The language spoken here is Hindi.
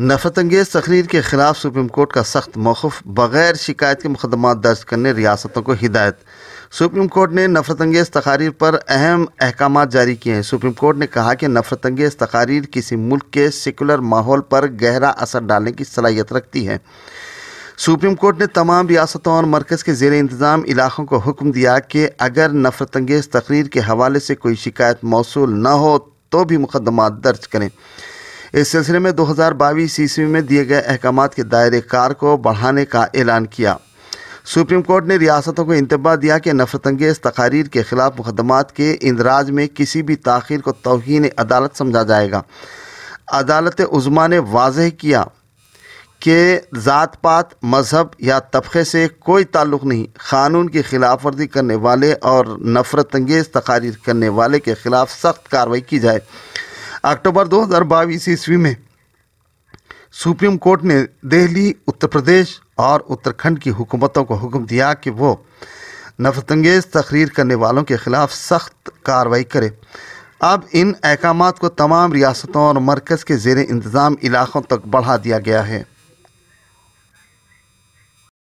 नफरत अंगेज़ तकरीर के खिलाफ सुप्रीम कोर्ट का सख्त मौक़ बग़ैर शिकायत के मुकदमा दर्ज करने रियासतों को हिदायत सुप्रीम कोर्ट ने नफरत अंगेज़ तकारीर पर अहम अहकाम जारी किए हैं सुप्रीम कोर्ट ने कहा कि नफरत अंगेज़ तकारीर किसी मुल्क के सेकुलर माहौल पर गहरा असर डालने की सलाहियत रखती है सुप्रीम कोर्ट ने तमाम रियासतों और मरकज़ के जेर इंतज़ाम इलाक़ों को हुक्म दिया कि अगर नफरत अंगेज़ तकरीर के हवाले से कोई शिकायत मौसू न हो तो भी मुकदमा दर्ज करें इस सिलसिले में दो हज़ार बाईस ईस्वी में दिए गए अहकाम के दायरे कार को बढ़ाने का ऐलान किया सुप्रीम कोर्ट ने रियासतों को इंतबा दिया कि नफरत अंगेज़ तकारीर के ख़िलाफ़ मुकदमात के इंदराज में किसी भी तखिर को तोहन अदालत समझा जाएगा अदालत उज़मा ने वाज किया कि ज़ात पात मज़हब या तबक़े से कोई ताल्लुक़ नहीं क़ानून की खिलाफ वर्जी करने वाले और नफरत अंगेज़ तकारीर करने वाले के ख़िलाफ़ सख्त कार्रवाई की जाए अक्टूबर 2022 ईस्वी में सुप्रीम कोर्ट ने दिल्ली उत्तर प्रदेश और उत्तराखंड की हुकूमतों को हुक्म दिया कि वो नफरतंगेज़ तकरीर करने वालों के ख़िलाफ़ सख्त कार्रवाई करे अब इन अहकाम को तमाम रियासतों और मरकज़ के जेर इंतज़ाम इलाक़ों तक बढ़ा दिया गया है